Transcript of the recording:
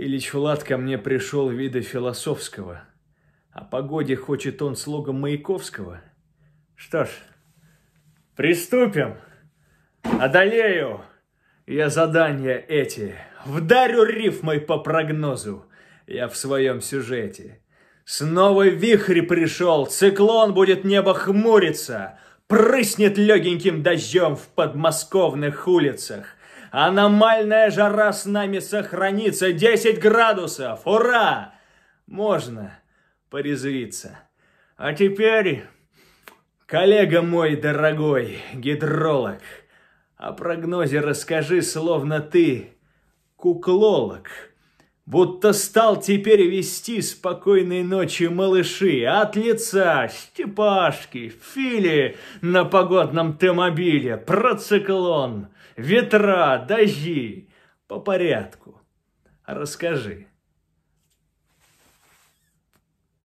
Ильич Влад ко мне пришел вида философского. О погоде хочет он слогом Маяковского. Что ж, приступим. Одолею я задания эти. Вдарю рифмой по прогнозу я в своем сюжете. Снова вихрь пришел, циклон будет небо хмуриться, Прыснет легеньким дождем в подмосковных улицах. Аномальная жара с нами сохранится. 10 градусов. Ура! Можно порезвиться. А теперь, коллега мой дорогой, гидролог, о прогнозе расскажи, словно ты куклолог будто стал теперь вести спокойной ночи малыши от лица Степашки, Фили на погодном Т-мобиле, проциклон, ветра, дожди, по порядку. Расскажи.